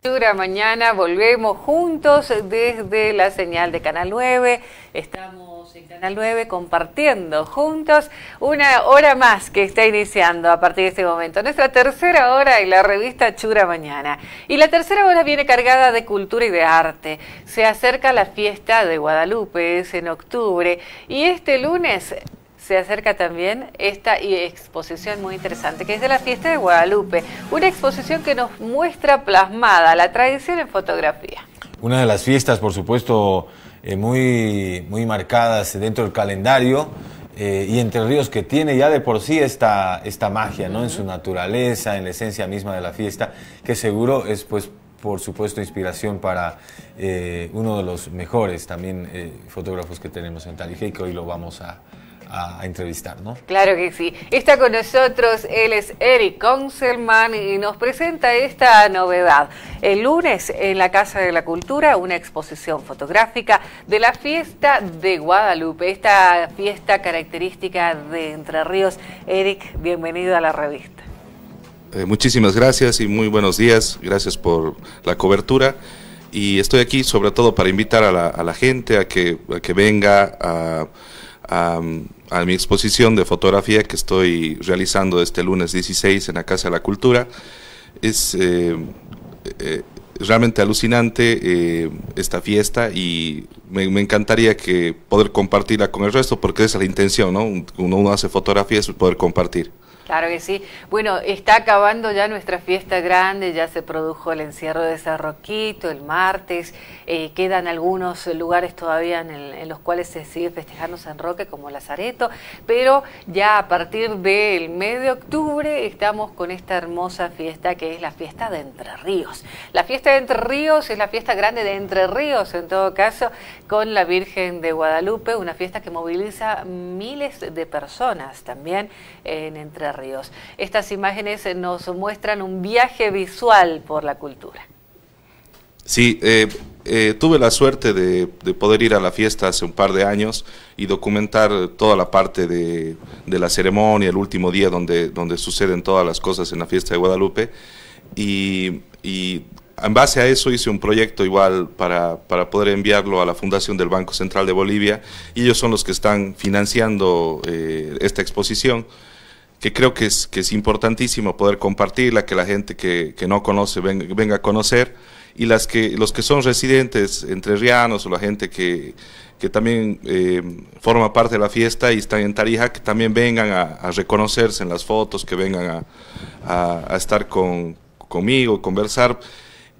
Chura Mañana volvemos juntos desde la señal de Canal 9. Estamos en Canal 9 compartiendo juntos una hora más que está iniciando a partir de este momento. Nuestra tercera hora en la revista Chura Mañana. Y la tercera hora viene cargada de cultura y de arte. Se acerca la fiesta de Guadalupe, en octubre. Y este lunes se acerca también esta exposición muy interesante, que es de la fiesta de Guadalupe, una exposición que nos muestra plasmada la tradición en fotografía. Una de las fiestas, por supuesto, eh, muy, muy marcadas dentro del calendario. Eh, y Entre Ríos que tiene ya de por sí esta, esta magia, ¿no? En su naturaleza, en la esencia misma de la fiesta, que seguro es pues por supuesto inspiración para eh, uno de los mejores también fotógrafos que tenemos en Tarija que hoy lo vamos a, a, entrevistar, ¿no? Claro que sí. Está con nosotros, él es Eric Conselman y nos presenta esta novedad. El lunes en la Casa de la Cultura, una exposición fotográfica de la fiesta de Guadalupe, esta fiesta característica de Entre Ríos. Eric, bienvenido a la revista. Eh, muchísimas gracias y muy buenos días. Gracias por la cobertura. Y estoy aquí sobre todo para invitar a la, a la gente a que, venga a, a mi exposición de fotografía que estoy realizando este lunes 16 en la Casa de la Cultura. Es eh, eh, realmente alucinante eh, esta fiesta y me, encantaría que poder compartirla con el resto porque esa es la intención, ¿no? Uno, hace fotografías es poder compartir. Claro que sí. Bueno, está acabando ya nuestra fiesta grande, ya se produjo el encierro de San Roquito, el martes, eh, quedan algunos lugares todavía en, en, los cuales se sigue festejando San Roque como Lazareto, pero ya a partir del mes de octubre estamos con esta hermosa fiesta que es la fiesta de Entre Ríos. La fiesta de Entre Ríos es la fiesta grande de Entre Ríos, en todo caso, con la Virgen de Guadalupe, una fiesta que moviliza miles de personas también en Entre Ríos estas imágenes eh, nos muestran un viaje visual por la cultura. Sí, eh, eh, tuve la suerte de, poder ir a la fiesta hace un par de años y documentar toda la parte de, la ceremonia, el último día donde, suceden todas las cosas en la fiesta de Guadalupe. Y, en base a eso hice un proyecto igual para, poder enviarlo a la Fundación del Banco Central de Bolivia y ellos son los que están financiando esta exposición que creo que es, que es importantísimo poder compartirla, que la gente que, que no conoce venga, a conocer, y las que, los que son residentes entrerrianos o la gente que, que también eh, forma parte de la fiesta y están en Tarija, que también vengan a, reconocerse en las fotos, que vengan a, a, estar con, conmigo, conversar.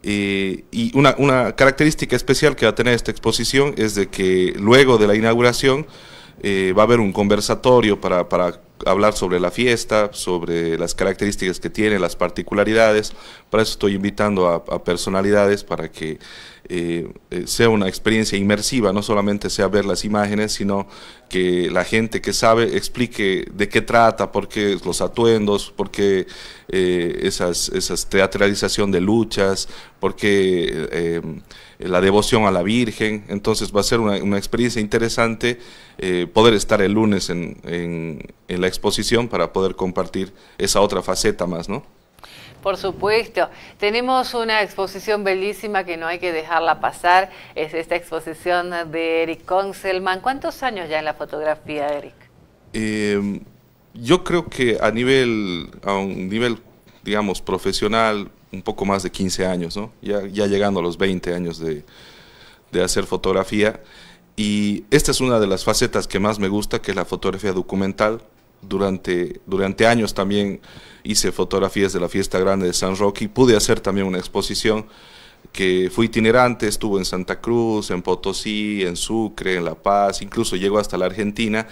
Eh, y una, una característica especial que va a tener esta exposición es de que luego de la inauguración, eh, va a haber un conversatorio para, hablar sobre la fiesta, sobre las características que tiene, las particularidades. Para eso estoy invitando a, personalidades para que eh, eh, sea una experiencia inmersiva, no solamente sea ver las imágenes, sino que la gente que sabe explique de qué trata, por qué los atuendos, por qué esa esas, esas teatralización de luchas, por qué la devoción a la Virgen. Entonces va a ser una experiencia interesante. Eh, poder estar el lunes en, la exposición para poder compartir esa otra faceta más, ¿no? Por supuesto. Tenemos una exposición bellísima que no hay que dejarla pasar. Es esta exposición de Eric Conselman. ¿Cuántos años ya en la fotografía, Eric? Em, yo creo que a nivel, a un nivel, digamos, profesional, un poco más de 15 años, ¿no? Ya, ya llegando a los 20 años de, de hacer fotografía. Y esta es una de las facetas que más me gusta, que es la fotografía documental. Durante, durante años también hice fotografías de la fiesta grande de San Roque. y Pude hacer también una exposición que fue itinerante, estuvo en Santa Cruz, en Potosí, en Sucre, en La Paz, incluso llegó hasta la Argentina.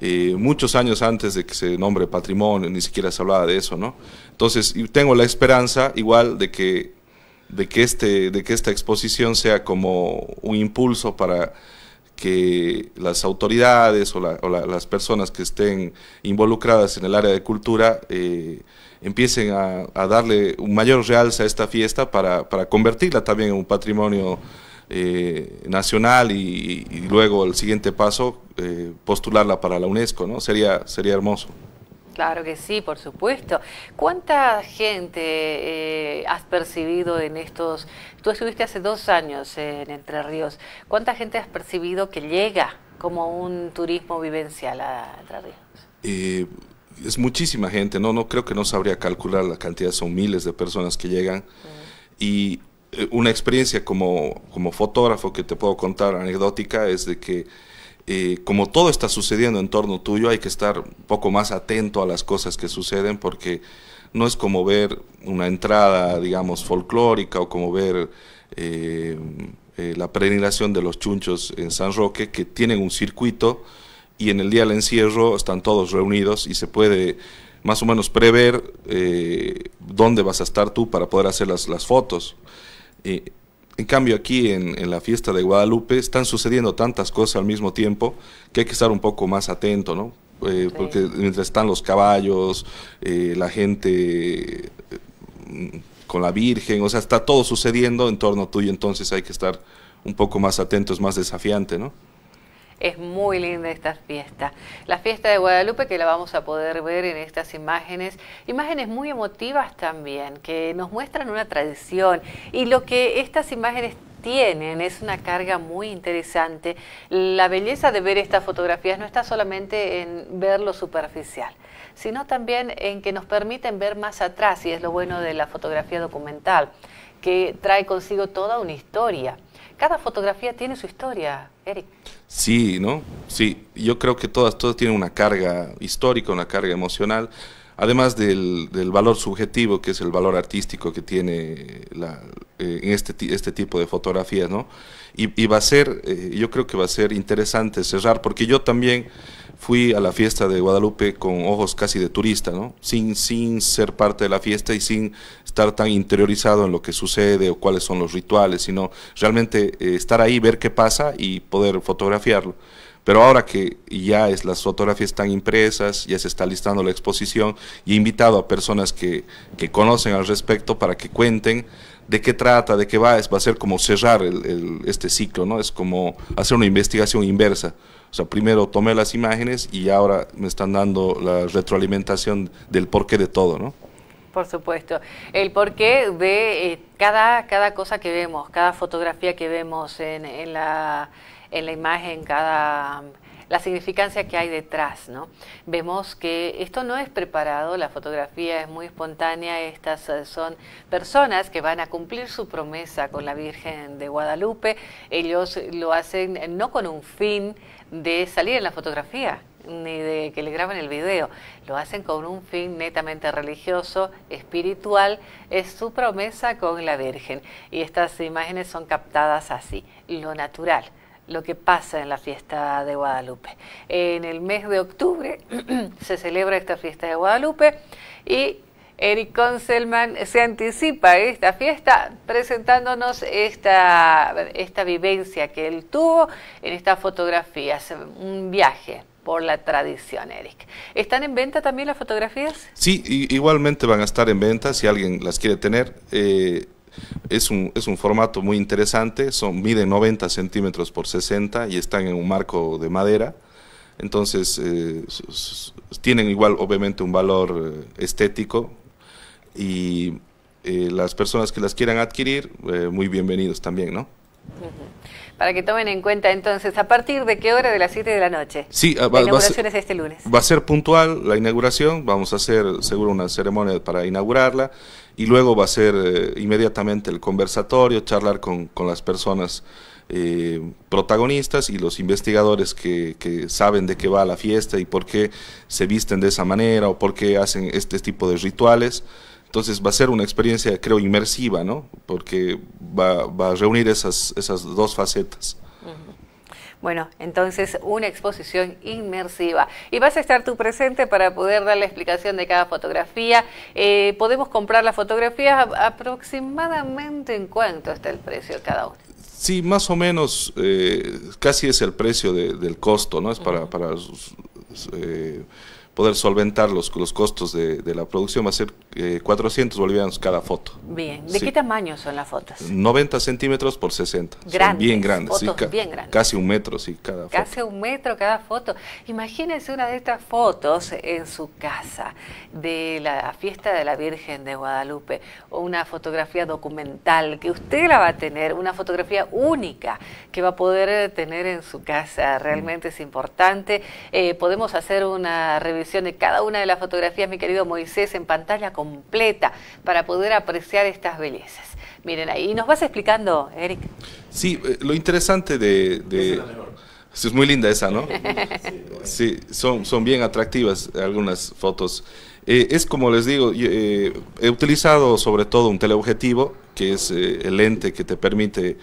Eh, muchos años antes de que se nombre patrimonio, ni siquiera se hablaba de eso, ¿no? Entonces, tengo la esperanza igual de que, de que, este, de que esta exposición sea como un impulso para que las autoridades o, las personas que estén involucradas en el área de cultura eh, empiecen a, darle un mayor realza a esta fiesta para, convertirla también en un patrimonio eh, nacional y, luego el siguiente paso eh, postularla para la UNESCO, sería hermoso. Claro que sí, por supuesto. ¿Cuánta gente eh, has percibido en estos... Tú estuviste hace dos años en Entre Ríos. ¿Cuánta gente has percibido que llega como un turismo vivencial a Entre Ríos? Eh, es muchísima gente, no, no creo que no sabría calcular la cantidad, son miles de personas que llegan. Mm. Y eh, una experiencia como, como fotógrafo que te puedo contar anecdótica es de que eh, como todo está sucediendo en torno tuyo, hay que estar un poco más atento a las cosas que suceden porque no es como ver una entrada, digamos, folclórica o como ver eh, eh, la peregrinación de los chunchos en San Roque, que tienen un circuito y en el día del encierro están todos reunidos y se puede más o menos prever dónde vas a estar tú para poder hacer las, fotos. En cambio, aquí en, la fiesta de Guadalupe están sucediendo tantas cosas al mismo tiempo que hay que estar un poco más atento, ¿no? Eh, porque mientras están los caballos, eh, la gente mm, con la Virgen, o sea, está todo sucediendo en torno tuyo, entonces hay que estar un poco más atento, es más desafiante, ¿no? Es muy linda esta fiesta. La fiesta de Guadalupe que la vamos a poder ver en estas imágenes, imágenes muy emotivas también, que nos muestran una tradición y lo que estas imágenes tienen, es una carga muy interesante. La belleza de ver estas fotografías no está solamente en ver lo superficial, sino también en que nos permiten ver más atrás, y es lo bueno de la fotografía documental, que trae consigo toda una historia cada fotografía tiene su historia, Eric. Sí, ¿no? Sí, yo creo que todas, todas tienen una carga histórica, una carga emocional, además del, valor subjetivo, que es el valor artístico que tiene la, eh, en este, este tipo de fotografías, ¿no? Y, va a ser, eh, yo creo que va a ser interesante cerrar, porque yo también fui a la fiesta de Guadalupe con ojos casi de turista, ¿no? sin, sin ser parte de la fiesta y sin estar tan interiorizado en lo que sucede o cuáles son los rituales, sino realmente eh, estar ahí, ver qué pasa y poder fotografiarlo. Pero ahora que ya es, las fotografías están impresas, ya se está listando la exposición y he invitado a personas que, que conocen al respecto para que cuenten de qué trata, de qué va, es, va a ser como cerrar este ciclo, ¿no? Es como hacer una investigación inversa. O sea, primero tomé las imágenes y ahora me están dando la retroalimentación del porqué de todo, ¿no? Por supuesto. El porqué de eh, cada, cada cosa que vemos, cada fotografía que vemos en, en, la, en la imagen, cada la significancia que hay detrás, ¿no? Vemos que esto no es preparado, la fotografía es muy espontánea, estas eh, son personas que van a cumplir su promesa con la Virgen de Guadalupe, ellos lo hacen eh, no con un fin de salir en la fotografía, ni de que le graben el video. Lo hacen con un fin netamente religioso, espiritual, es su promesa con la Virgen. Y estas imágenes son captadas así, lo natural, lo que pasa en la fiesta de Guadalupe. En el mes de octubre se celebra esta fiesta de Guadalupe y Eric Conselman se anticipa a esta fiesta presentándonos esta, esta vivencia que él tuvo en estas fotografías, un viaje por la tradición, Eric. ¿Están en venta también las fotografías? Sí, igualmente van a estar en venta si alguien las quiere tener. Eh, es un, es un formato muy interesante, son, mide 90 centímetros por 60 y están en un marco de madera. Entonces, eh, tienen igual, obviamente, un valor eh, estético y eh, las personas que las quieran adquirir, muy bienvenidos también, ¿no? Para que tomen en cuenta entonces, ¿a partir de qué hora de las 7 de la noche? Sí, ah, este lunes. Va a ser puntual la inauguración, vamos a hacer seguro una ceremonia para inaugurarla y luego va a ser eh, inmediatamente el conversatorio, charlar con, las personas eh, protagonistas y los investigadores que, saben de qué va la fiesta y por qué se visten de esa manera o por qué hacen este tipo de rituales. Entonces va a ser una experiencia, creo, inmersiva, ¿no? Porque va, a reunir esas, esas dos facetas. Bueno, entonces una exposición inmersiva. Y vas a estar tú presente para poder dar la explicación de cada fotografía. Eh, podemos comprar las fotografías aproximadamente en cuánto está el precio de cada una. Sí, más o menos eh, casi es el precio del costo, ¿no? Es para, eh, poder solventar los, los costos de la producción. Va a ser 400 eh, bolivianos cada foto. Bien, ¿de qué tamaño son las fotos? 90 centímetros por 60. bien grandes, Casi un metro, sí, cada foto. Casi un metro cada foto. Imagínense una de estas fotos en su casa de la fiesta de la Virgen de Guadalupe o una fotografía documental que usted la va a tener, una fotografía única que va a poder tener en su casa. Mm. Realmente es importante. Eh, podemos hacer una revisión de cada una de las fotografías, mi querido Moisés, en pantalla con completa para poder apreciar estas bellezas. Miren ahí, ¿nos vas explicando, Eric? Sí, eh, lo interesante de... Es muy linda esa, ¿no? Sí, son, son bien atractivas algunas fotos. Eh, es como les digo, eh, he utilizado sobre todo un teleobjetivo, que es el lente que te permite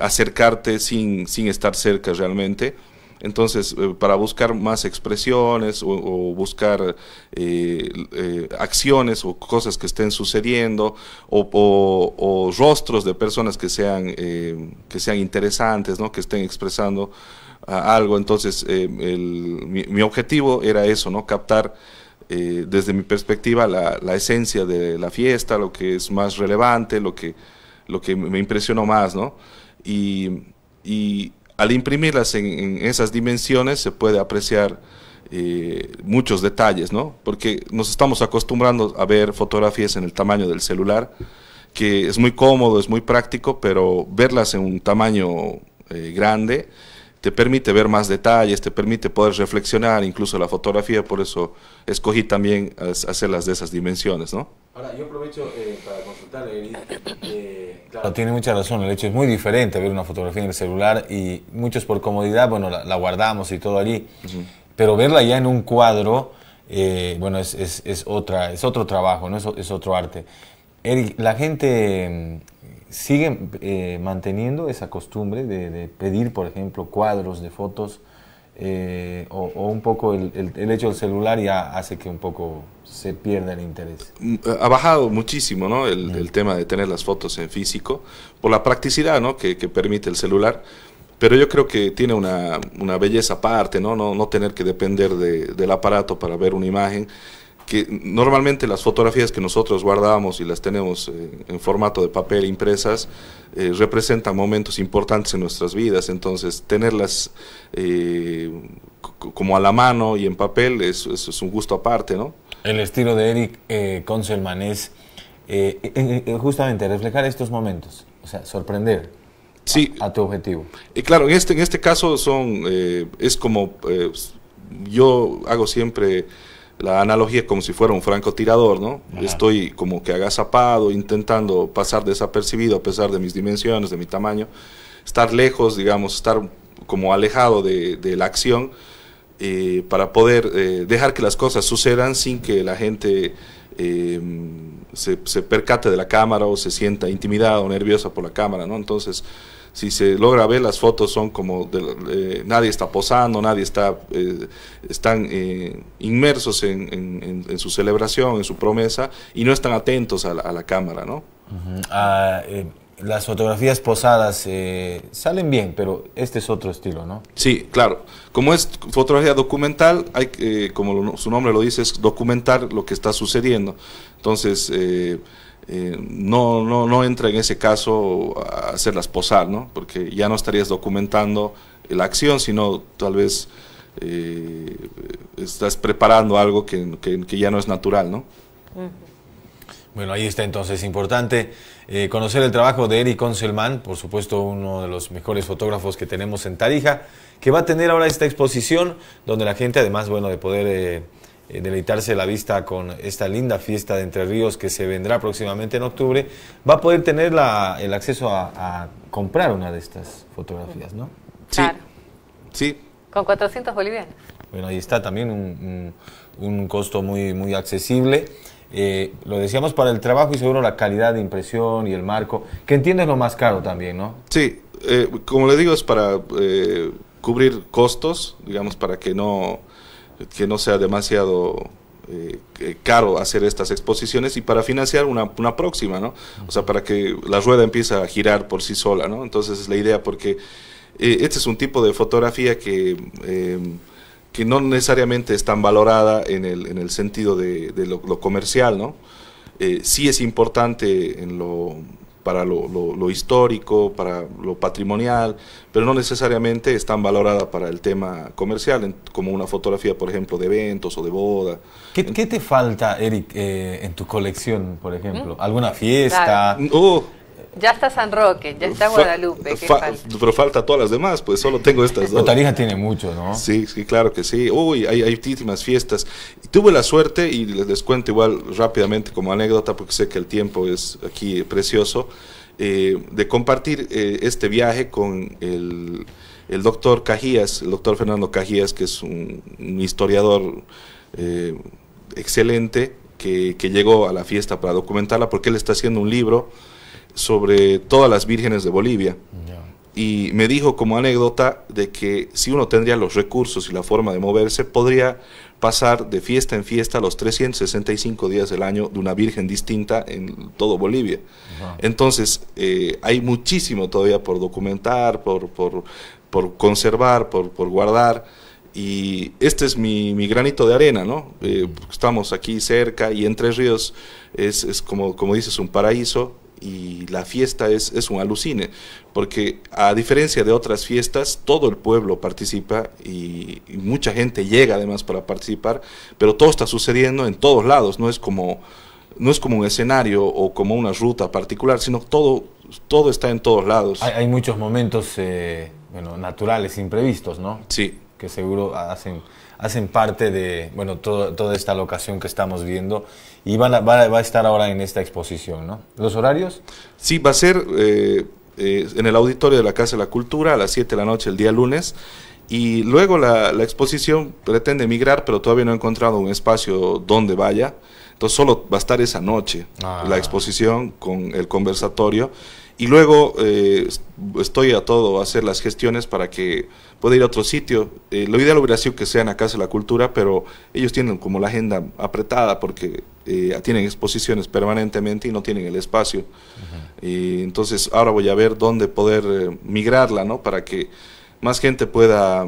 acercarte sin, sin estar cerca realmente. Entonces, eh, para buscar más expresiones o, buscar eh, eh, acciones o cosas que estén sucediendo o, rostros de personas que sean, que sean interesantes, ¿no? que estén expresando ah, algo. Entonces, mi, objetivo era eso, ¿no? captar desde mi perspectiva la, esencia de la fiesta, lo que es más relevante, lo que lo que me impresionó más, ¿no? y, al imprimirlas en, esas dimensiones se puede apreciar eh, muchos detalles, ¿no? Porque nos estamos acostumbrando a ver fotografías en el tamaño del celular, que es muy cómodo, es muy práctico, pero verlas en un tamaño eh, grande te permite ver más detalles, te permite poder reflexionar, incluso la fotografía, por eso escogí también hacerlas de esas dimensiones, ¿no? Ahora, yo aprovecho eh, para consultar, a eh, claro. Tiene mucha razón, el hecho es muy diferente ver una fotografía en el celular y muchos por comodidad, bueno, la, guardamos y todo allí, pero verla ya en un cuadro, eh, bueno, es, otra, es otro trabajo, ¿no? es, es otro arte. Eric, la gente siguen eh, manteniendo esa costumbre de, pedir, por ejemplo, cuadros de fotos eh, o, un poco el, hecho del celular ya hace que un poco se pierda el interés. Ha bajado muchísimo ¿no? el, tema de tener las fotos en físico por la practicidad ¿no? que, permite el celular pero yo creo que tiene una, una belleza aparte, ¿no? ¿no? No, tener que depender del aparato para ver una imagen que normalmente las fotografías que nosotros guardamos y las tenemos eh, en formato de papel impresas eh, representan momentos importantes en nuestras vidas, entonces tenerlas eh, como a la mano y en papel es, un gusto aparte, ¿no? El estilo de Eric Conselman es justamente reflejar estos momentos, o sea, sorprender. A, tu objetivo. Y claro, en este, en este caso son, es como yo hago siempre la analogía es como si fuera un francotirador, ¿no? Estoy como que agazapado, intentando pasar desapercibido a pesar de mis dimensiones, de mi tamaño, estar lejos, digamos, estar como alejado de, la acción eh, para poder eh, dejar que las cosas sucedan sin que la gente eh, se, se percate de la cámara o se sienta intimidada o nerviosa por la cámara, ¿no? Entonces si se logra ver, las fotos son como de, eh, nadie está posando, nadie está, eh, están eh, inmersos en, en, su celebración, en su promesa, y no están atentos a la, cámara, ¿no? Ah, las fotografías posadas salen bien, pero este es otro estilo, ¿no? Sí, claro. Como es fotografía documental, hay, como su nombre lo dice, es documentar lo que está sucediendo. Entonces, eh, no, no, no, entra en ese caso a hacerlas posar, ¿no? porque ya no estarías documentando la acción, sino tal vez eh, estás preparando algo que, ya no es natural. ¿no? Bueno, ahí está entonces importante eh, conocer el trabajo de Eric Conselman, por supuesto uno de los mejores fotógrafos que tenemos en Tarija, que va a tener ahora esta exposición donde la gente, además bueno, de poder eh, deleitarse la vista con esta linda fiesta de Entre Ríos que se vendrá próximamente en octubre, va a poder tener la, el acceso a, comprar una de estas fotografías, ¿no? Sí. Claro. Sí. Con 400 bolivianos. Bueno, ahí está también un, costo muy, muy accesible. Eh, lo decíamos para el trabajo y seguro la calidad de impresión y el marco, que entiendes lo más caro también, ¿no? Sí, eh, como le digo, es para cubrir costos, digamos, para que no que no sea demasiado eh, eh, caro hacer estas exposiciones y para financiar una, próxima, ¿no? O sea, para que la rueda empiece a girar por sí sola, ¿no? Entonces es la idea porque eh, este es un tipo de fotografía que, que no necesariamente es tan valorada en el, en el sentido de, lo, lo, comercial, ¿no? sí es importante en lo para lo, histórico, para lo patrimonial, pero no necesariamente es tan valorada para el tema comercial, como una fotografía, por ejemplo, de eventos o de boda. ¿Qué, te falta, Eric, eh, en tu colección, por ejemplo? ¿Mm? ¿Alguna fiesta? Uh. Ya está San Roque, ya está Guadalupe. Pero falta todas las demás, pues solo tengo estas dos. tiene mucho, ¿no? Sí, sí, claro que sí. Uy, hay, hay fiestas. tuve la suerte, y les, cuento igual rápidamente como anécdota, porque sé que el tiempo es aquí precioso, eh, de compartir eh, este viaje con el, el, doctor Cajías, el doctor Fernando Cajías, que es un, historiador eh, excelente, que llegó a la fiesta para documentarla, porque él está haciendo un libro sobre todas las vírgenes de Bolivia. Y me dijo como anécdota de que si uno tendría los recursos y la forma de moverse, podría pasar de fiesta en fiesta los 365 días del año de una virgen distinta en todo Bolivia. Entonces, eh, hay muchísimo todavía por documentar, por, por, conservar, por, guardar y este es mi, granito de arena, ¿no? Eh, estamos aquí cerca y Entre Ríos es, como, como dices, un paraíso y la fiesta es, un alucine, porque a diferencia de otras fiestas, todo el pueblo participa y, mucha gente llega además para participar, pero todo está sucediendo en todos lados, no es como, no es como un escenario o como una ruta particular, sino todo, todo está en todos lados. Hay, muchos momentos eh, naturales, imprevistos, ¿no? Sí. Que seguro hacen hacen parte de bueno, toda esta locación que estamos viendo y van a, va, a estar ahora en esta exposición. ¿no? ¿Los horarios? Sí, va a ser eh, eh, en el auditorio de la Casa de la Cultura a las 7 de la noche el día lunes. Y luego la, exposición pretende migrar, pero todavía no ha encontrado un espacio donde vaya. Entonces solo va a estar esa noche ah. la exposición con el conversatorio y luego eh, estoy a todo hacer las gestiones para que pueda ir a otro sitio. Eh, lo ideal hubiera sido que sea en la Casa de la Cultura, pero ellos tienen como la agenda apretada porque eh, tienen exposiciones permanentemente y no tienen el espacio. entonces ahora voy a ver dónde poder migrarla, ¿no? Para que más gente pueda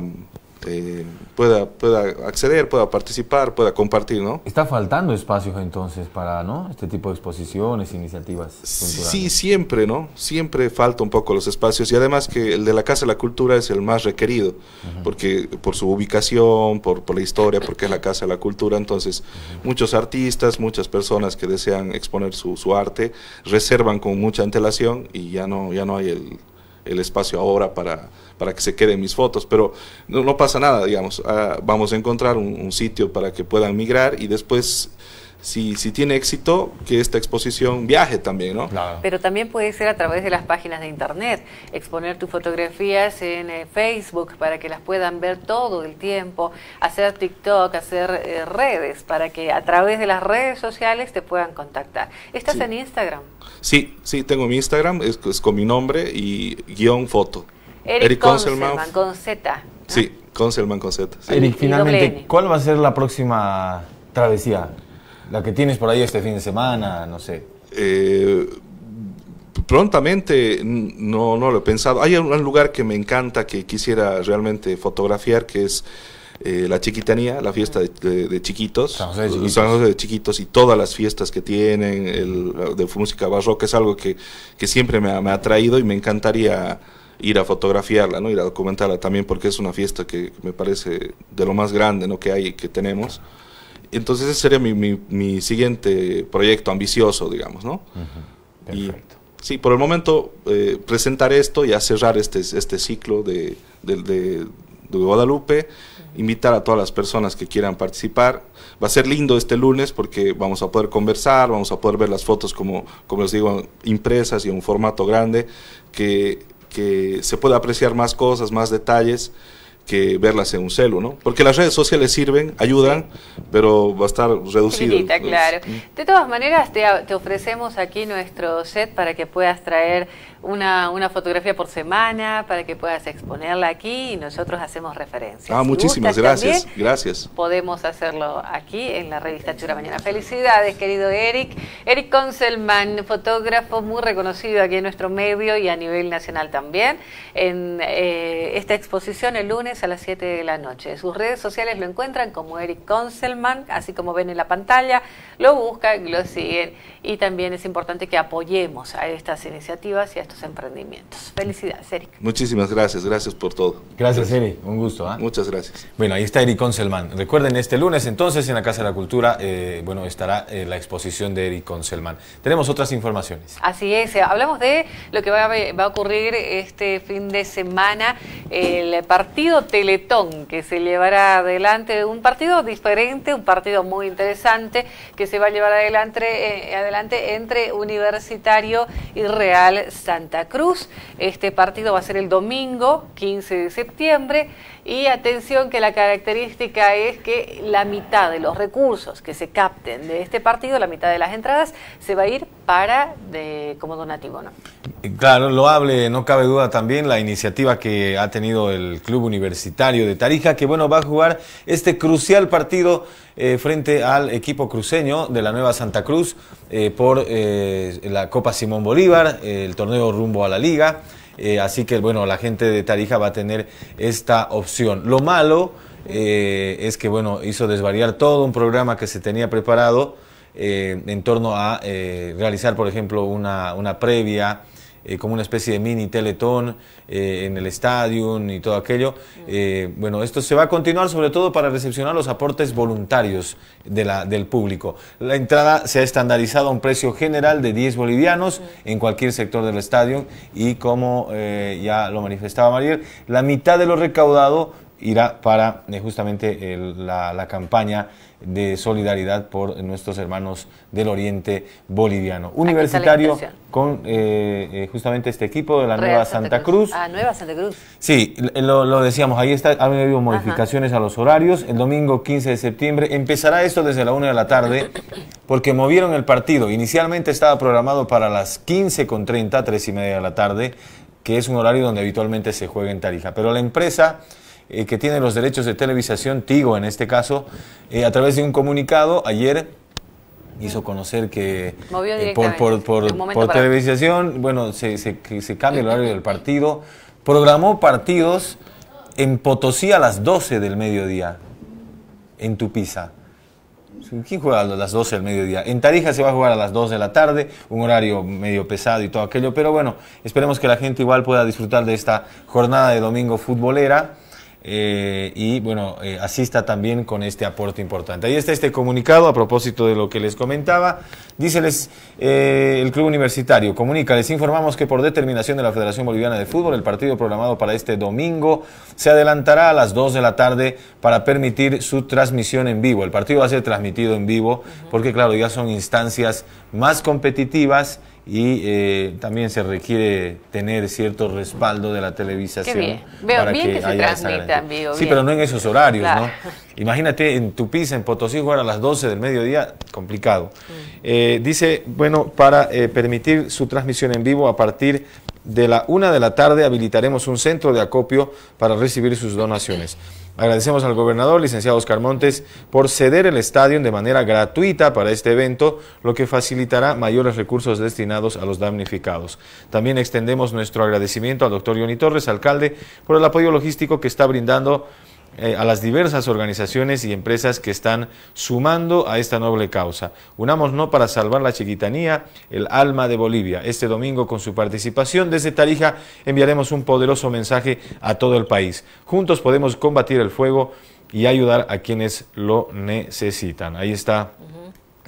eh, pueda, pueda acceder, pueda participar, pueda compartir, ¿no? Está faltando espacios entonces para, ¿no? Este tipo de exposiciones, iniciativas. Sí, siempre, ¿no? Siempre falta un poco los espacios y además que el de la Casa de la Cultura es el más requerido, porque por su ubicación, por, la historia, porque es la Casa de la Cultura, entonces muchos artistas, muchas personas que desean exponer su, arte, reservan con mucha antelación y ya no, ya no hay el espacio ahora para para que se queden mis fotos, pero no, pasa nada, digamos, ah, vamos a encontrar un, sitio para que puedan migrar y después... Si, tiene éxito, que esta exposición viaje también, ¿no? Claro. Pero también puede ser a través de las páginas de Internet, exponer tus fotografías en eh, Facebook para que las puedan ver todo el tiempo, hacer TikTok, hacer eh, redes, para que a través de las redes sociales te puedan contactar. ¿Estás en Instagram? Sí, sí, tengo mi Instagram, es, es, con mi nombre y guión foto. Eric, Conselman con Z. Sí, Conselman con Z. Eric, finalmente, ¿cuál va a ser la próxima travesía? La que tienes por ahí este fin de semana, no sé. Eh, prontamente no, no lo he pensado. Hay un, lugar que me encanta, que quisiera realmente fotografiar, que es eh, la chiquitanía, la fiesta de, chiquitos, San José de chiquitos, y todas las fiestas que tienen el, de música barroca, es algo que, siempre me ha, traído y me encantaría ir a fotografiarla, ¿no? ir a documentarla también, porque es una fiesta que me parece de lo más grande ¿no? que hay que tenemos. Entonces ese sería mi, mi, siguiente proyecto ambicioso, digamos, ¿no? Perfecto. sí, por el momento eh, presentar esto y a cerrar este, este ciclo de, de, de Guadalupe, invitar a todas las personas que quieran participar. Va a ser lindo este lunes porque vamos a poder conversar, vamos a poder ver las fotos como, como les digo, impresas y en un formato grande, que que se pueda apreciar más cosas, más detalles que verlas en un celu, ¿no? Porque las redes sociales sirven, ayudan, pero va a estar reducido. Pues. claro. Mm. De todas maneras, te, te ofrecemos aquí nuestro set para que puedas traer una, una fotografía por semana para que puedas exponerla aquí y nosotros hacemos referencia. Ah, muchísimas gracias, gracias. Podemos hacerlo aquí en la revista Chura Mañana. Felicidades, querido Eric. Eric Conselman, fotógrafo muy reconocido aquí en nuestro medio y a nivel nacional también, en eh, esta exposición el lunes a las 7 de la noche. sus redes sociales lo encuentran como Eric Conselman, así como ven en la pantalla, lo buscan, lo siguen y también es importante que apoyemos a estas iniciativas y a estos emprendimientos. Felicidades, Eric. Muchísimas gracias, gracias por todo. Gracias, Eric, un gusto. ¿ah? Muchas gracias. Bueno, ahí está Eric Conselman. Recuerden, este lunes entonces en la Casa de la Cultura, eh, bueno, estará eh, la exposición de Eric Conselman. Tenemos otras informaciones. Así es, eh, hablamos de lo que va a, ocurrir este fin de semana, el partido Teletón que se llevará adelante, un partido diferente, un partido muy interesante que se va a llevar adelante entre Universitario y Real Santa Cruz. Este partido va a ser el domingo 15 de septiembre. Y atención que la característica es que la mitad de los recursos que se capten de este partido, la mitad de las entradas, se va a ir para como donativo, ¿no? Eh, claro, lo hable, no cabe duda también la iniciativa que ha tenido el Club Universitario de Tarija, que bueno, va a jugar este crucial partido eh, frente al equipo cruceño de la Nueva Santa Cruz eh, por la Copa Simón Bolívar, el torneo rumbo a la Liga. Eh, así que bueno, la gente de Tarija va a tener esta opción. Lo malo eh, es que bueno, hizo desvariar todo un programa que se tenía preparado eh, en torno a realizar, por ejemplo, una, una previa eh, como una especie de mini teletón eh, en el estadio y todo aquello. Eh, bueno, esto se va a continuar sobre todo para recepcionar los aportes voluntarios del público. La entrada se ha estandarizado a un precio general de 10 bolivianos en cualquier sector del estadio y como ya lo manifestaba Mariel, la mitad de lo recaudado irá para justamente la campaña de solidaridad por nuestros hermanos del Oriente Boliviano. Universitario con eh, eh, justamente este equipo de la Nueva Santa, Cruz. Ah, Nueva Santa Cruz. Sí, lo, decíamos, ahí está, ha habido modificaciones a los horarios. El domingo 15 de septiembre empezará esto desde la 1 de la tarde porque movieron el partido. Inicialmente estaba programado para las 15.30, con 3 y media de la tarde, que es un horario donde habitualmente se juega en Tarija. Pero la empresa eh, que tiene los derechos de televisación, Tigo en este caso, eh, a través de un comunicado ayer hizo conocer que eh, por, por, televisación, bueno, se, se cambia el horario del partido, programó partidos en Potosí a las 12 del mediodía, en Tupiza. ¿Quién juega a las 12 del mediodía? En Tarija se va a jugar a las 2 de la tarde, un horario medio pesado y todo aquello, pero bueno, esperemos que la gente igual pueda disfrutar de esta jornada de domingo futbolera. Eh, y bueno, eh, asista también con este aporte importante. Ahí está este comunicado a propósito de lo que les comentaba. Díceles eh, el Club Universitario, comunica, les informamos que por determinación de la Federación Boliviana de Fútbol, el partido programado para este domingo se adelantará a las 2 de la tarde para permitir su transmisión en vivo. El partido va a ser transmitido en vivo porque claro, ya son instancias más competitivas y eh, también se requiere tener cierto respaldo de la televisación bien. Veo bien que, se transmita en vivo, Sí, pero no en esos horarios, ¿no? Imagínate en tu Tupiza, en Potosí, jugar a las 12 del mediodía, complicado. Mm. Eh, dice, bueno, para eh, permitir su transmisión en vivo a partir de la 1 de la tarde habilitaremos un centro de acopio para recibir sus donaciones. Agradecemos al gobernador, licenciado Oscar Montes, por ceder el estadio de manera gratuita para este evento, lo que facilitará mayores recursos destinados a los damnificados. También extendemos nuestro agradecimiento al doctor Johnny Torres, alcalde, por el apoyo logístico que está brindando eh, a las diversas organizaciones y empresas que están sumando a esta noble causa. Unámonos para salvar la chiquitanía, el alma de Bolivia. Este domingo, con su participación desde Tarija, enviaremos un poderoso mensaje a todo el país. Juntos podemos combatir el fuego y ayudar a quienes lo necesitan. Ahí está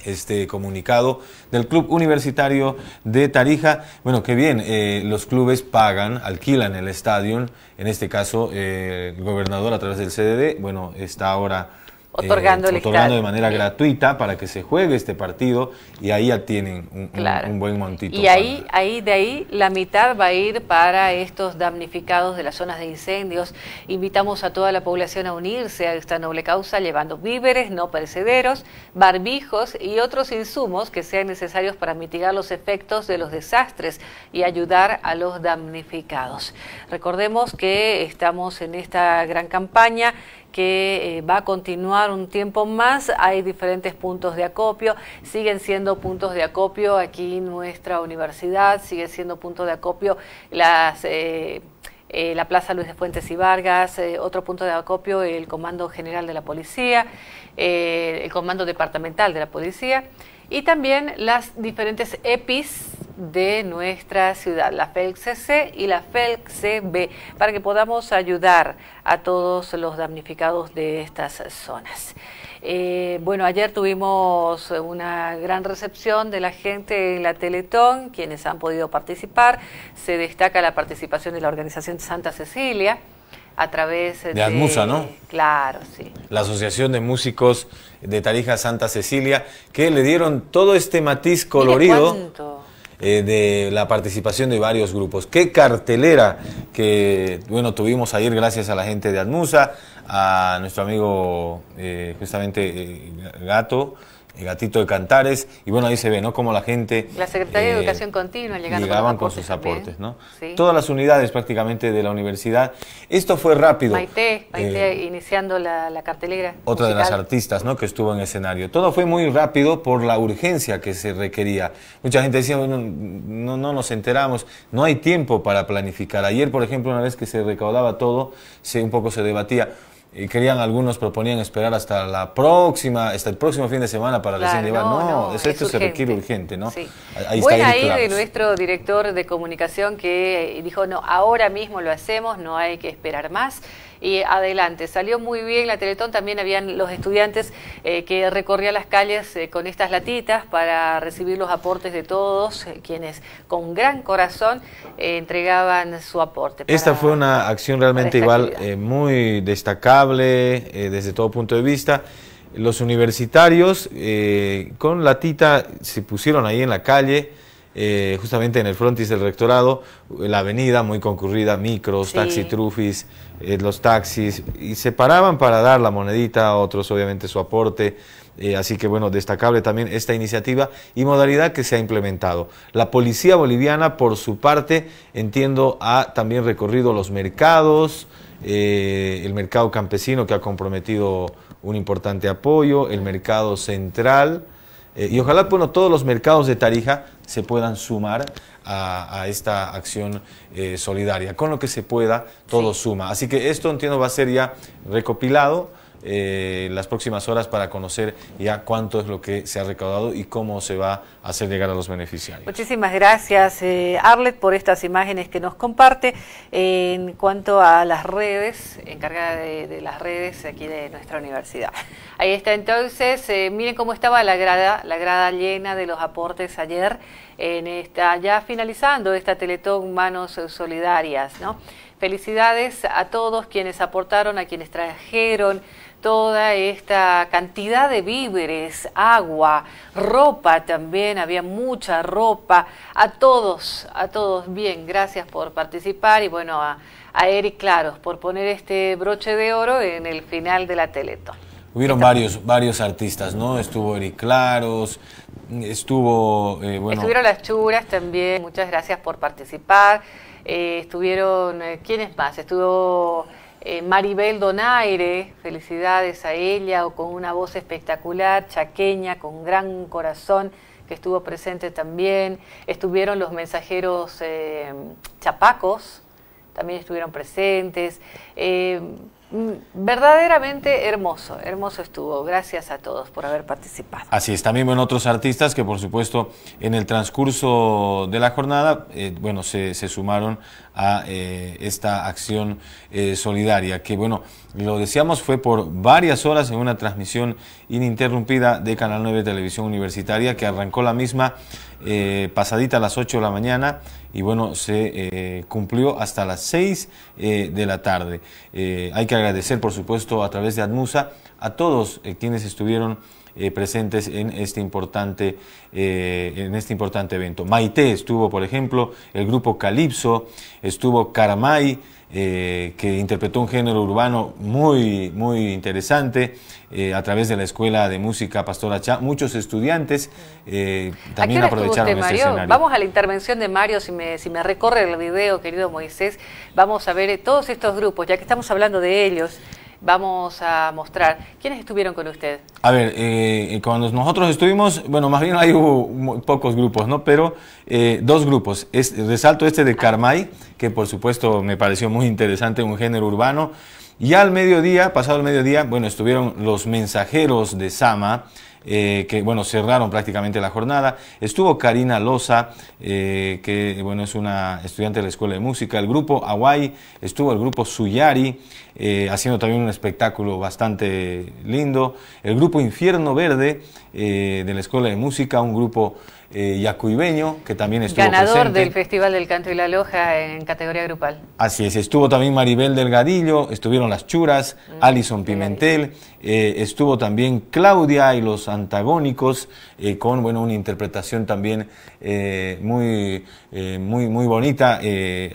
este comunicado del Club Universitario de Tarija. Bueno, qué bien, eh, los clubes pagan, alquilan el estadio, en este caso eh, el gobernador a través del CDD, bueno, está ahora otorgándole, eh, otorgando de manera gratuita para que se juegue este partido y ahí ya tienen un, buen montito. Y ahí, ahí, de ahí la mitad va a ir para estos damnificados de las zonas de incendios. Invitamos a toda la población a unirse a esta noble causa llevando víveres no perecederos, barbijos y otros insumos que sean necesarios para mitigar los efectos de los desastres y ayudar a los damnificados. Recordemos que estamos en esta gran campaña que eh, va a continuar un tiempo más. Hay diferentes puntos de acopio, siguen siendo puntos de acopio aquí en nuestra universidad, sigue siendo punto de acopio eh, eh, la Plaza Luis de Fuentes y Vargas, otro punto de acopio, el Comando General de la Policía, el Comando Departamental de la Policía y también las diferentes EPIs de nuestra ciudad, la FELCC y la FELCB, para que podamos ayudar a todos los damnificados de estas zonas. Eh, bueno, ayer tuvimos una gran recepción de la gente en la Teletón, quienes han podido participar. Se destaca la participación de la organización Santa Cecilia a través de... De Musa, ¿no? Claro, sí. La Asociación de Músicos de Tarija Santa Cecilia, que le dieron todo este matiz colorido eh, de la participación de varios grupos. Qué cartelera que bueno tuvimos ayer gracias a la gente de Admusa, a nuestro amigo eh, justamente eh, Gato el gatito de Cantares, y bueno, ahí se ve, ¿no? Cómo la gente... La Secretaría de eh, Educación Continua llegando llegaban con, sus aportes, ¿no? Sí. Todas las unidades prácticamente de la universidad. Esto fue rápido. Maite, eh, iniciando la, cartelera. Otra de las artistas, ¿no? Que estuvo en escenario. Todo fue muy rápido por la urgencia que se requería. Mucha gente decía, bueno, no, no nos enteramos, no hay tiempo para planificar. Ayer, por ejemplo, una vez que se recaudaba todo, se, un poco se debatía y querían algunos proponían esperar hasta la próxima, hasta el próximo fin de semana para claro, no, No, no esto se requiere urgente, ¿no? Ahí está ahí de nuestro director de comunicación que dijo, no, ahora mismo lo hacemos, no hay que esperar más y adelante. Salió muy bien la Teletón, también habían los estudiantes eh, que recorrían las calles eh, con estas latitas para recibir los aportes de todos, eh, quienes con gran corazón entregaban su aporte. Esta fue una acción realmente igual muy destacable desde todo punto de vista los universitarios con latita se pusieron ahí en la calle eh, justamente en el frontis del rectorado, la avenida muy concurrida, micros, taxi trufis, eh, los taxis, y se paraban para dar la monedita, a otros obviamente su aporte. Eh, así que bueno, destacable también esta iniciativa y modalidad que se ha implementado. La policía boliviana, por su parte, entiendo, ha también recorrido los mercados, el mercado campesino que ha comprometido un importante apoyo, el mercado central eh, y ojalá todos los mercados de Tarija se puedan sumar a, esta acción eh, solidaria. Con lo que se pueda, todo suma. Así que esto entiendo va a ser ya recopilado eh, las próximas horas para conocer ya cuánto es lo que se ha recaudado y cómo se va a hacer llegar a los beneficiarios. Muchísimas gracias, eh, Arlet, por estas imágenes que nos comparte. En cuanto a las redes, encargada de, las redes aquí de nuestra universidad. Ahí está entonces, eh, miren cómo estaba la grada, la grada llena de los aportes ayer en esta, ya finalizando esta Teletón Manos Solidarias, ¿no? Felicidades a todos quienes aportaron, a quienes trajeron toda esta cantidad de víveres, agua, ropa también, había mucha ropa. A todos, a todos, bien, gracias por participar y bueno, a, Eric Claros por poner este broche de oro en el final de la Teleto. Hubieron varios, varios artistas, ¿no? Estuvo Eric Claros, estuvo... Eh, bueno. Estuvieron las churas también, muchas gracias por participar. Eh, estuvieron, eh, ¿quiénes más? Estuvo... Eh, Maribel Donaire, felicidades a ella, o con una voz espectacular, chaqueña, con gran corazón, que estuvo presente también. Estuvieron los mensajeros eh, chapacos, también estuvieron presentes. Eh, mm, verdaderamente hermoso, hermoso estuvo. Gracias a todos por haber participado. Así es, también en otros artistas que por supuesto en el transcurso de la jornada, bueno, se, se, sumaron a eh, esta acción eh, solidaria, que bueno, lo decíamos, fue por varias horas en una transmisión ininterrumpida de Canal 9 Televisión Universitaria, que arrancó la misma eh, pasadita a las 8 de la mañana y bueno, se cumplió hasta las 6 de la tarde. hay que agradecer, por supuesto, a través de ADMUSA a todos quienes estuvieron eh, presentes en este, importante, eh, en este importante evento. Maite estuvo, por ejemplo, el grupo Calipso, estuvo Caramay, eh, que interpretó un género urbano muy, muy interesante a través de la Escuela de Música Pastora Chá. Muchos estudiantes también aprovecharon este escenario. Vamos a la intervención de Mario, si me, si me recorre el video, querido Moisés, vamos a ver todos estos grupos, ya que estamos hablando de ellos vamos a mostrar. ¿Quiénes estuvieron con usted? A ver, eh, eh, cuando nosotros estuvimos, bueno, más bien hay hubo pocos grupos, ¿no? Pero eh, dos grupos. resalto este de Carmay, que por supuesto me pareció muy interesante, un género urbano. Y al mediodía, pasado el mediodía, bueno, estuvieron los mensajeros de Sama, eh, que bueno, cerraron prácticamente la jornada. Estuvo Karina Loza, eh, que bueno, es una estudiante de la Escuela de Música. El grupo Hawaii, estuvo el grupo Suyari, eh, haciendo también un espectáculo bastante lindo. El grupo Infierno Verde de la Escuela de Música, un grupo eh, yacuibeño, que también estuvo Ganador del Festival del Canto y la Loja en categoría grupal. Así es, estuvo también Maribel Delgadillo, estuvieron las Churas, mm, Alison Pimentel, eh, estuvo también Claudia y los antagónicos, eh, con bueno, una interpretación también eh, muy, muy, muy bonita,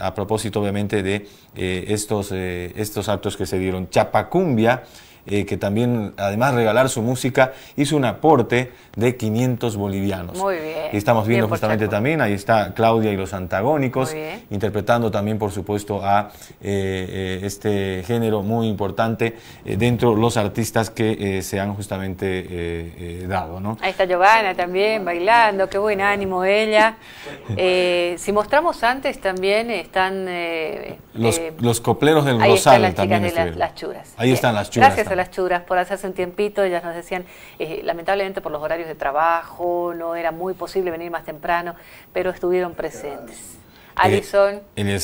a propósito obviamente de estos, estos actos que se dieron. Chapacumbia, que también, además de regalar su música, hizo un aporte de 500 bolivianos. Muy bien. Y estamos viendo justamente también, ahí está Claudia y los antagónicos, interpretando también, por supuesto, a eh, eh, este género muy importante eh, dentro los artistas que se han justamente dado. ¿no? Ahí está Giovanna también bailando, qué buen ánimo ella. si mostramos antes también están... Los, copleros del ahí están las las churas. Ahí están las churas. Gracias a las churas por hacerse un tiempito, ellas nos decían, lamentablemente por los horarios de trabajo, no era muy posible venir más temprano, pero estuvieron presentes. Eh,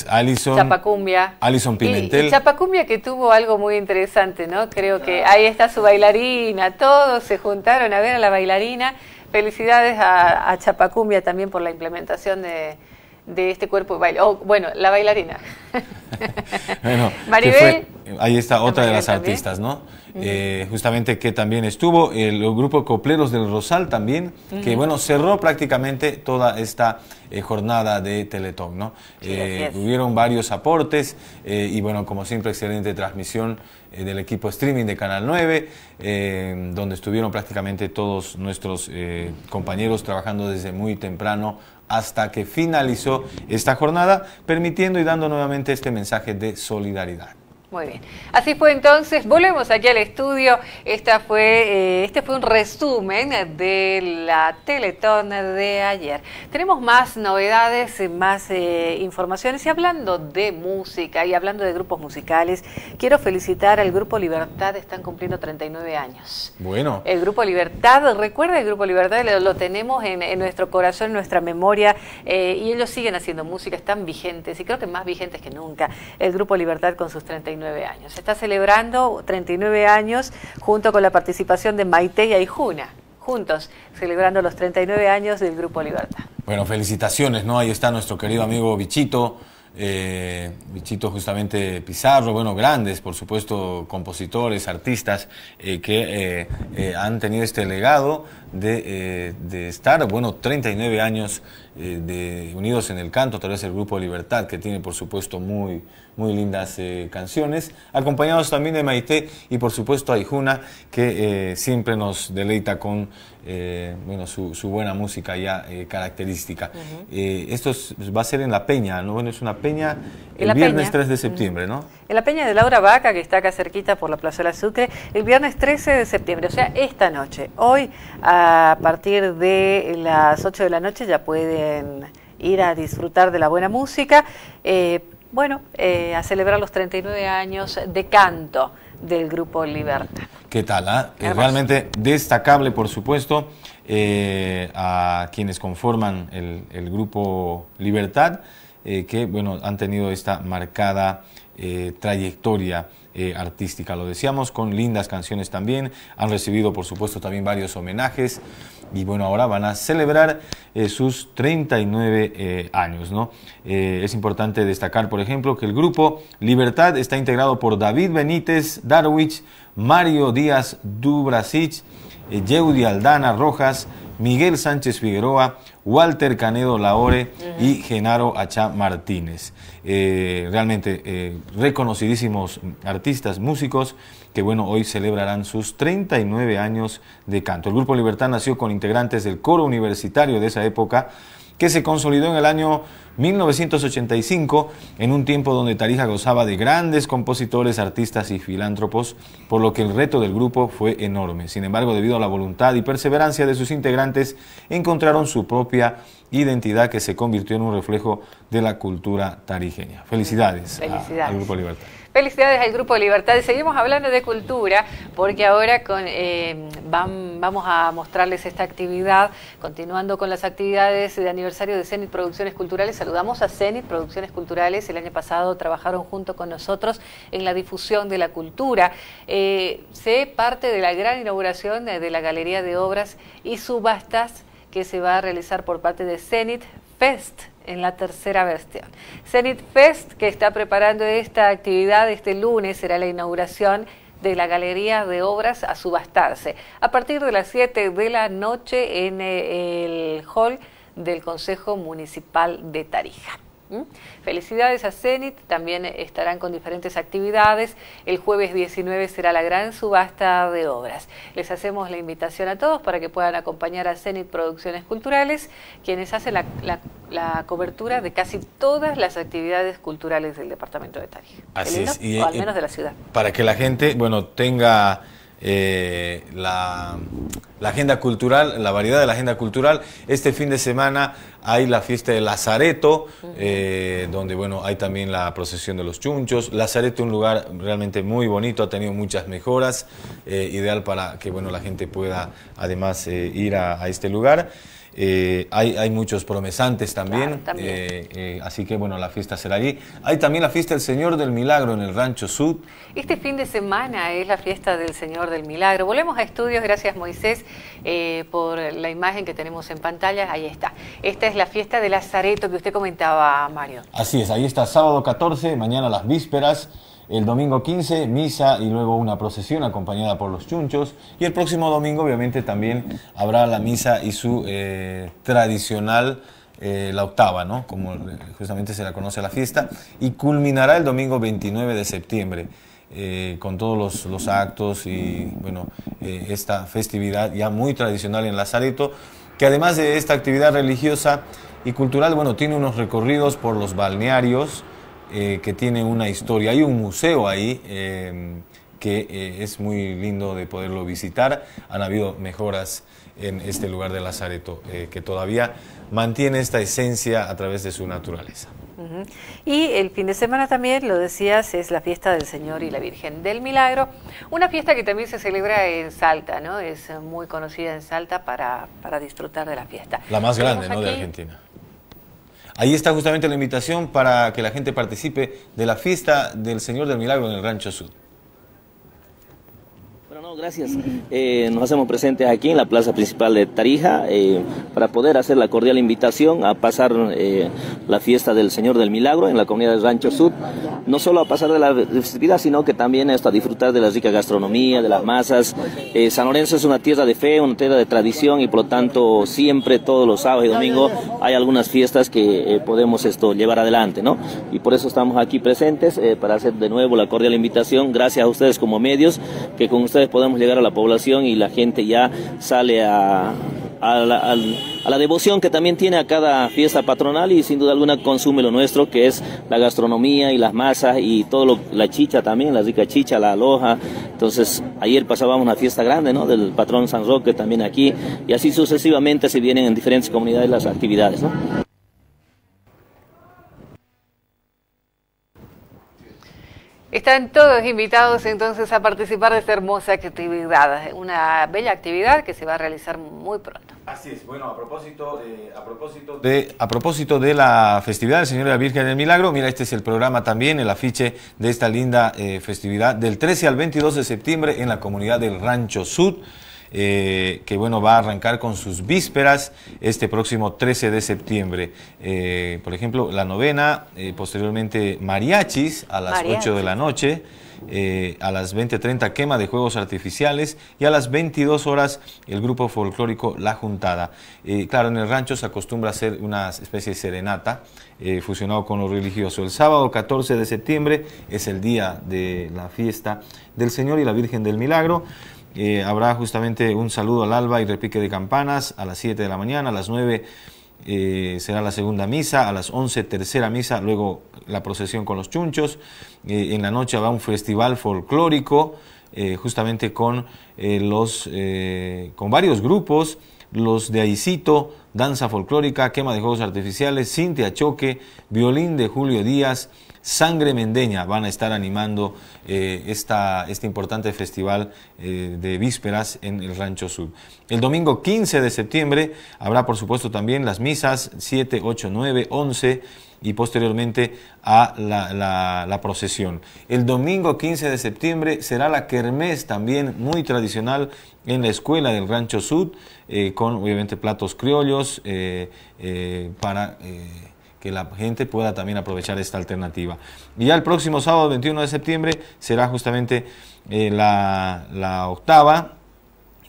Alison, Chapacumbia. Alison Pimentel. Chapacumbia que tuvo algo muy interesante, ¿no? Creo que ahí está su bailarina, todos se juntaron a ver a la bailarina. Felicidades a Chapacumbia también por la implementación de, de este cuerpo de oh, bueno, la bailarina. ahí está otra de las artistas, ¿no? Eh, justamente que también estuvo el, grupo Copleros del Rosal también, que bueno, cerró prácticamente toda esta eh, jornada de Teletón, ¿no? Eh, hubieron varios aportes y bueno, como siempre, excelente transmisión del equipo streaming de Canal 9, donde estuvieron prácticamente todos nuestros compañeros trabajando desde muy temprano hasta que finalizó esta jornada, permitiendo y dando nuevamente este mensaje de solidaridad. Muy bien. Así fue entonces, volvemos aquí al estudio. Esta fue, eh, este fue un resumen de la Teletón de ayer. Tenemos más novedades, más eh, informaciones. Y hablando de música y hablando de grupos musicales, quiero felicitar al Grupo Libertad, están cumpliendo 39 años. Bueno. El Grupo Libertad, recuerda el Grupo Libertad, lo, tenemos en, nuestro corazón, en nuestra memoria, eh, y ellos siguen haciendo música, están vigentes, y creo que más vigentes que nunca. El Grupo Libertad con sus 39 años. Se está celebrando 39 años junto con la participación de Maite y Aijuna, juntos celebrando los 39 años del Grupo Libertad. Bueno, felicitaciones, ¿no? Ahí está nuestro querido amigo Bichito. Eh, Bichito justamente Pizarro, bueno, grandes, por supuesto, compositores, artistas eh, que eh, han tenido este legado de, estar, bueno, 39 años de, unidos en el canto, a través del Grupo Libertad, que tiene, por supuesto, muy, muy lindas canciones, acompañados también de Maite y, por supuesto, Aijuna, que siempre nos deleita con eh, bueno, su, buena música ya eh, característica. Eh, esto va a ser en La Peña, ¿no? Bueno, es una peña el viernes 3 de septiembre, ¿no? En La Peña de Laura Vaca, que está acá cerquita por la Plaza de la Sucre, el viernes 13 de septiembre, o sea, esta noche. Hoy, a partir de las 8 de la noche, ya pueden ir a disfrutar de la buena música. bueno, a celebrar los 39 años de canto del Grupo Libertad. ¿Qué tal? Ah? Eh, realmente destacable, por supuesto, eh, a quienes conforman el, Grupo Libertad, eh, que bueno, han tenido esta marcada trayectoria artística. Lo decíamos con lindas canciones también. Han recibido, por supuesto, también varios homenajes y bueno, ahora van a celebrar eh, sus 39 eh, años. ¿no? Eh, es importante destacar, por ejemplo, que el grupo Libertad está integrado por David Benítez, Darwich, Mario Díaz Dubrasich, Yeudi Aldana Rojas, Miguel Sánchez Figueroa, Walter Canedo Laore y Genaro Achá Martínez. realmente reconocidísimos artistas, músicos que bueno, hoy celebrarán sus 39 años de canto. El Grupo Libertad nació con integrantes del coro universitario de esa época, que se consolidó en el año 1985, en un tiempo donde Tarija gozaba de grandes compositores, artistas y filántropos, por lo que el reto del grupo fue enorme. Sin embargo, debido a la voluntad y perseverancia de sus integrantes, encontraron su propia identidad que se convirtió en un reflejo de la cultura tarijeña. Felicidades, Felicidades. al Grupo Libertad. Felicidades al Grupo Libertad seguimos hablando de cultura porque ahora eh, vamos a mostrarles esta actividad. Continuando con las actividades de aniversario de CENIT Producciones Culturales, saludamos a CENIT Producciones Culturales. El año pasado trabajaron junto con nosotros en la difusión de la cultura. Eh, sé parte de la gran inauguración de la Galería de Obras y Subastas que se va a realizar por parte de CENIT Fest en la tercera versión. Zenit Fest, que está preparando esta actividad este lunes, será la inauguración de la Galería de Obras a subastarse a partir de las 7 de la noche en eh, el hall del Consejo Municipal de Tarija. Felicidades a Cenit, también estarán con diferentes actividades. El jueves 19 será la gran subasta de obras. Les hacemos la invitación a todos para que puedan acompañar a Cenit Producciones Culturales, quienes hacen la, cobertura de casi todas las actividades culturales del departamento de Tarija. Así es, o al eh, menos de la ciudad. Para que la gente, bueno, tenga eh, la, agenda cultural, la variedad de la agenda cultural. Este fin de semana hay la fiesta de Lazareto, eh, donde bueno, hay también la procesión de los chunchos. Lazareto es un lugar realmente muy bonito, ha tenido muchas mejoras, eh, ideal para que bueno, la gente pueda además ir a este lugar. Eh, hay, muchos promesantes también, eh, eh, así que bueno, la fiesta será allí. Hay también la fiesta del Señor del Milagro en el Rancho Sud. Este fin de semana es la fiesta del Señor del Milagro. Volvemos a estudios, gracias Moisés por la imagen que tenemos en pantalla, ahí está. Esta es la fiesta del Lazareto que usted comentaba, Mario. Así es, ahí está, sábado 14, mañana las vísperas. El domingo 15, misa y luego una procesión acompañada por los chunchos. Y el próximo domingo, obviamente, también habrá la misa y su eh, tradicional, eh, la octava, ¿no? Como justamente se la conoce la fiesta. Y culminará el domingo 29 de septiembre. Eh, con todos los, actos y bueno, esta festividad ya muy tradicional en Lazareto que además de esta actividad religiosa y cultural, bueno, tiene unos recorridos por los balnearios, eh, que tiene una historia. Hay un museo ahí eh, que eh, es muy lindo de poderlo visitar. Han habido mejoras en este lugar de Lazareto que todavía mantiene esta esencia a través de su naturaleza. Y el fin de semana también, lo decías, es la fiesta del Señor y la Virgen del Milagro, una fiesta que también se celebra en Salta, ¿no? Es muy conocida en Salta para, para disfrutar de la fiesta. La más grande, ¿no? De Argentina. Ahí está justamente la invitación para que la gente participe de la fiesta del Señor del Milagro en el Rancho Sur gracias. Eh, nos hacemos presentes aquí en la plaza principal de Tarija eh, para poder hacer la cordial invitación a pasar eh, la fiesta del Señor del Milagro en la comunidad de Rancho Sud. No solo a pasar de la festividad, sino que también a disfrutar de la rica gastronomía, de las masas. San Lorenzo es una tierra de fe, una tierra de tradición y por lo tanto siempre todos los sábados y domingos hay algunas fiestas que podemos esto llevar adelante, ¿no? Y por eso estamos aquí presentes para hacer de nuevo la cordial invitación. Gracias a ustedes como medios que con ustedes podemos llegar a la población y la gente ya sale a, la, devoción que también tiene a cada fiesta patronal y sin duda alguna consume lo nuestro, que es la gastronomía y las masas y todo lo, la chicha también, la rica chicha, la aloja. Entonces, ayer pasábamos una fiesta grande, Del patrón San Roque también aquí y así sucesivamente se vienen en diferentes comunidades las actividades, Están todos invitados entonces a participar de esta hermosa actividad, una bella actividad que se va a realizar muy pronto. Así es, bueno, a propósito, eh, a propósito de, a propósito de la festividad del Señor de la Virgen del Milagro, mira, este es el programa también, el afiche de esta linda eh, festividad del 13 al 22 de septiembre en la comunidad del Rancho Sud. Eh, que bueno, va a arrancar con sus vísperas este próximo 13 de septiembre. Eh, por ejemplo, la novena, eh, posteriormente mariachis a las 8 de la noche. a las 20.30 quema de juegos artificiales y a las 22 horas el grupo folclórico La Juntada. claro, en el rancho se acostumbra a hacer una especie de serenata fusionado con lo religioso. El sábado 14 de septiembre es el día de la fiesta del Señor y la Virgen del Milagro. Eh, habrá justamente un saludo al alba y repique de campanas a las 7 de la mañana, a las 9 eh, será la segunda misa, a las 11 tercera misa, luego la procesión con los chunchos, eh, en la noche habrá un festival folclórico justamente con, los, con varios grupos, los de Aicito, danza folclórica, quema de juegos artificiales, cintia choque, violín de Julio Díaz, Sangre Mendeña van a estar animando eh, esta, este importante festival eh, de vísperas en el Rancho Sur. El domingo 15 de septiembre habrá, por supuesto, también las misas 7, 8, 9, 11 y posteriormente a la, procesión. El domingo 15 de septiembre será la kermés también muy tradicional en la escuela del Rancho Sud, eh, con obviamente platos criollos para que la gente pueda también aprovechar esta alternativa. Y ya el próximo sábado 21 de septiembre será justamente eh, la, octava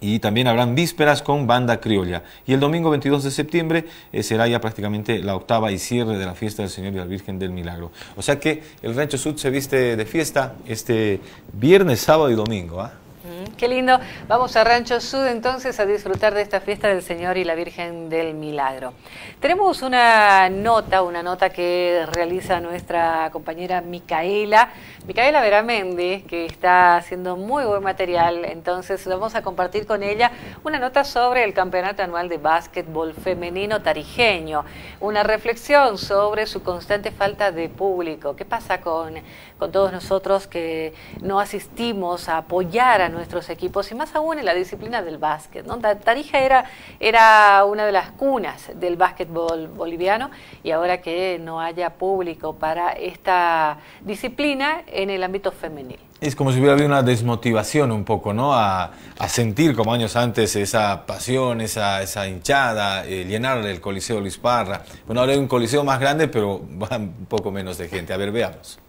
y también habrán vísperas con banda criolla. Y el domingo 22 de septiembre eh, será ya prácticamente la octava y cierre de la fiesta del Señor y la Virgen del Milagro. O sea que el Rancho Sud se viste de fiesta este viernes, sábado y domingo. ¿ah? qué lindo. Vamos a Rancho Sud entonces a disfrutar de esta fiesta del Señor y la Virgen del Milagro. Tenemos una nota, una nota que realiza nuestra compañera Micaela, Micaela Veramendi, que está haciendo muy buen material. Entonces vamos a compartir con ella una nota sobre el Campeonato Anual de Básquetbol Femenino Tarijeño, una reflexión sobre su constante falta de público. ¿Qué pasa con con todos nosotros que no asistimos a apoyar a nuestros equipos y más aún en la disciplina del básquet. ¿no? Tarija era, era una de las cunas del básquetbol boliviano y ahora que no haya público para esta disciplina en el ámbito femenil. Es como si hubiera habido una desmotivación un poco, ¿no? A, sentir como años antes esa pasión, esa, esa hinchada, eh, llenar el Coliseo Luis Parra. Bueno, ahora hay un coliseo más grande, pero va un poco menos de gente. A ver, veamos.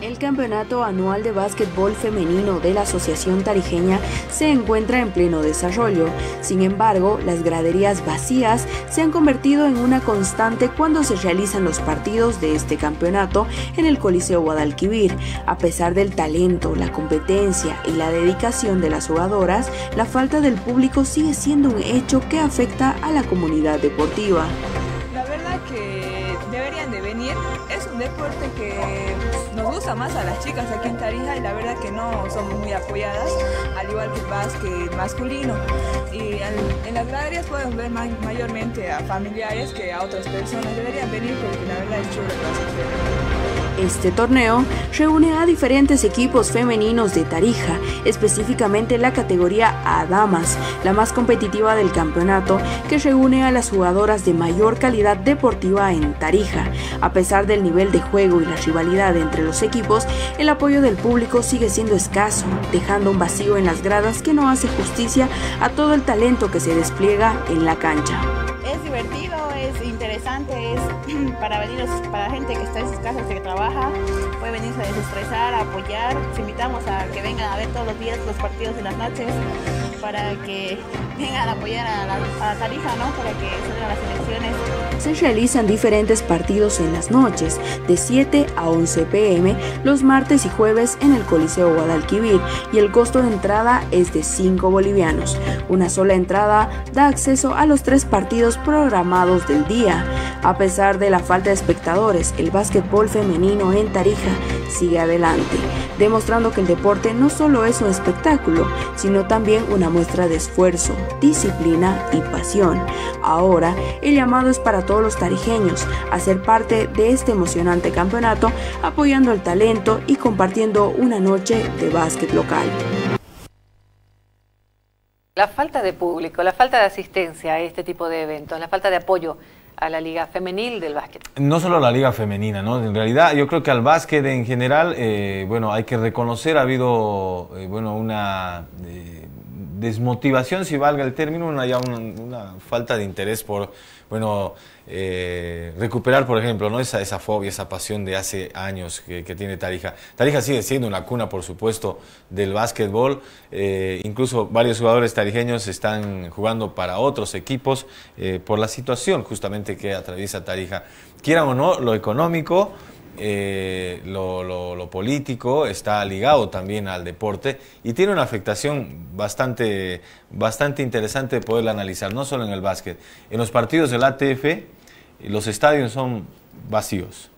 El campeonato anual de básquetbol femenino de la Asociación Tarijeña se encuentra en pleno desarrollo. Sin embargo, las graderías vacías se han convertido en una constante cuando se realizan los partidos de este campeonato en el Coliseo Guadalquivir. A pesar del talento, la competencia y la dedicación de las jugadoras, la falta del público sigue siendo un hecho que afecta a la comunidad deportiva. La verdad que deberían de venir, es un deporte que gusta más a las chicas aquí en Tarija y la verdad que no somos muy apoyadas, al igual que el que masculino. Y en, las galerías podemos ver mayormente a familiares que a otras personas. Deberían venir porque la verdad es chulo este torneo reúne a diferentes equipos femeninos de Tarija, específicamente la categoría A damas, la más competitiva del campeonato, que reúne a las jugadoras de mayor calidad deportiva en Tarija. A pesar del nivel de juego y la rivalidad entre los equipos, el apoyo del público sigue siendo escaso, dejando un vacío en las gradas que no hace justicia a todo el talento que se despliega en la cancha. Es divertido interesante es para venir para gente que está en sus casas que trabaja puede venirse a desestresar a apoyar invitamos a que vengan a ver todos los días los partidos de las noches para que vengan a apoyar a, Tarija, Para que den las elecciones. Se realizan diferentes partidos en las noches, de 7 a 11 pm, los martes y jueves en el Coliseo Guadalquivir, y el costo de entrada es de 5 bolivianos. Una sola entrada da acceso a los tres partidos programados del día. A pesar de la falta de espectadores, el básquetbol femenino en Tarija sigue adelante, demostrando que el deporte no solo es un espectáculo, sino también una muestra de esfuerzo, disciplina y pasión. Ahora, el llamado es para todos los tarijeños a ser parte de este emocionante campeonato, apoyando al talento y compartiendo una noche de básquet local. La falta de público, la falta de asistencia a este tipo de eventos, la falta de apoyo a la liga femenil del básquet. No solo a la liga femenina, ¿no? En realidad yo creo que al básquet en general, eh, bueno, hay que reconocer, ha habido, eh, bueno, una... Eh, desmotivación, si valga el término, una, falta de interés por, bueno, eh, recuperar, por ejemplo, ¿no? esa, esa fobia, esa pasión de hace años que, tiene Tarija. Tarija sigue siendo una cuna, por supuesto, del básquetbol. Eh, incluso varios jugadores tarijeños están jugando para otros equipos eh, por la situación justamente que atraviesa Tarija. Quieran o no, lo económico eh, lo, político está ligado también al deporte y tiene una afectación bastante, bastante interesante de poderla analizar, no solo en el básquet. En los partidos del ATF, los estadios son vacíos.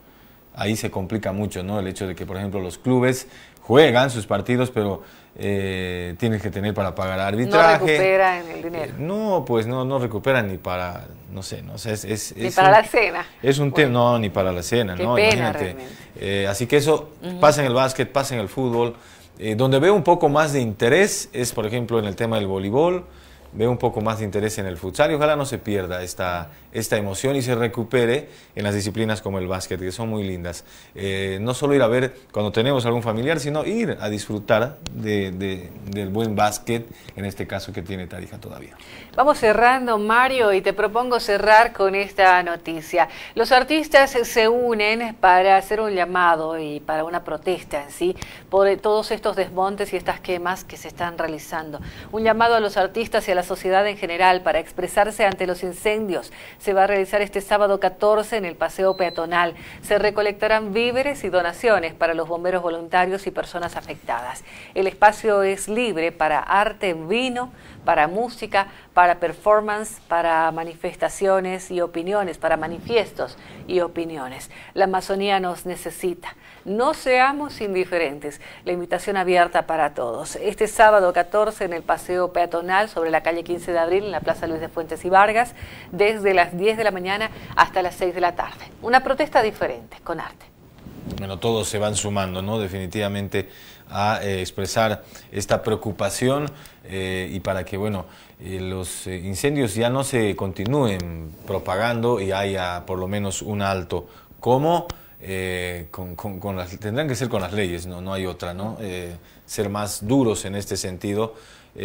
Ahí se complica mucho, ¿no? El hecho de que, por ejemplo, los clubes juegan sus partidos, pero eh, tienes que tener para pagar arbitraje. No recuperan el dinero. Eh, no, pues no, no recuperan ni para, no sé, no sé, Ni para la cena. Es un tema, no, ni para la cena, no, imagínate. Eh, así que eso pasa en el básquet, pasa en el fútbol. Eh, donde veo un poco más de interés es, por ejemplo, en el tema del voleibol ve un poco más de interés en el futsal y ojalá no se pierda esta, esta emoción y se recupere en las disciplinas como el básquet, que son muy lindas. Eh, no solo ir a ver cuando tenemos algún familiar, sino ir a disfrutar del buen básquet, en este caso que tiene Tarija todavía. Vamos cerrando, Mario, y te propongo cerrar con esta noticia. Los artistas se unen para hacer un llamado y para una protesta en sí por todos estos desmontes y estas quemas que se están realizando. Un llamado a los artistas y a la sociedad en general para expresarse ante los incendios se va a realizar este sábado 14 en el Paseo Peatonal. Se recolectarán víveres y donaciones para los bomberos voluntarios y personas afectadas. El espacio es libre para arte, vino, para música, para performance, para manifestaciones y opiniones, para manifiestos y opiniones. La Amazonía nos necesita. No seamos indiferentes. La invitación abierta para todos. Este sábado 14 en el Paseo Peatonal sobre la calle 15 de Abril en la Plaza Luis de Fuentes y Vargas, desde las 10 de la mañana hasta las 6 de la tarde. Una protesta diferente, con arte. Bueno, todos se van sumando, ¿no? Definitivamente a eh, expresar esta preocupación eh, y para que bueno, eh, los incendios ya no se continúen propagando y haya por lo menos un alto. ¿Cómo? Con, las, tendrán que ser con las leyes, no, no hay otra, ¿no? ser más duros en este sentido,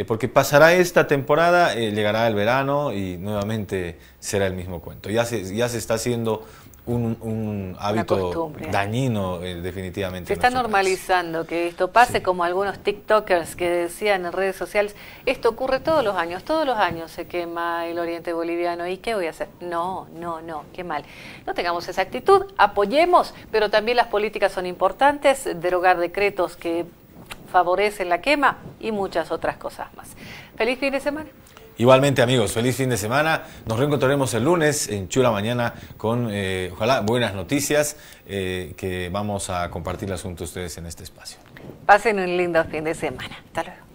porque pasará esta temporada, llegará el verano y nuevamente será el mismo cuento. Ya ya se está haciendo un, hábito dañino eh, definitivamente. Se está normalizando que esto pase como algunos TikTokers que decían en redes sociales, esto ocurre todos los años, todos los años se quema el oriente boliviano y ¿qué voy a hacer? No, no, no, qué mal. No tengamos esa actitud, apoyemos, pero también las políticas son importantes, derogar decretos que favorecen la quema y muchas otras cosas más. Feliz fin de semana. Igualmente amigos, feliz fin de semana. Nos reencontraremos el lunes en Chula Mañana con, eh, ojalá, buenas noticias eh, que vamos a compartirlas junto a ustedes en este espacio. Pasen un lindo fin de semana. Hasta luego.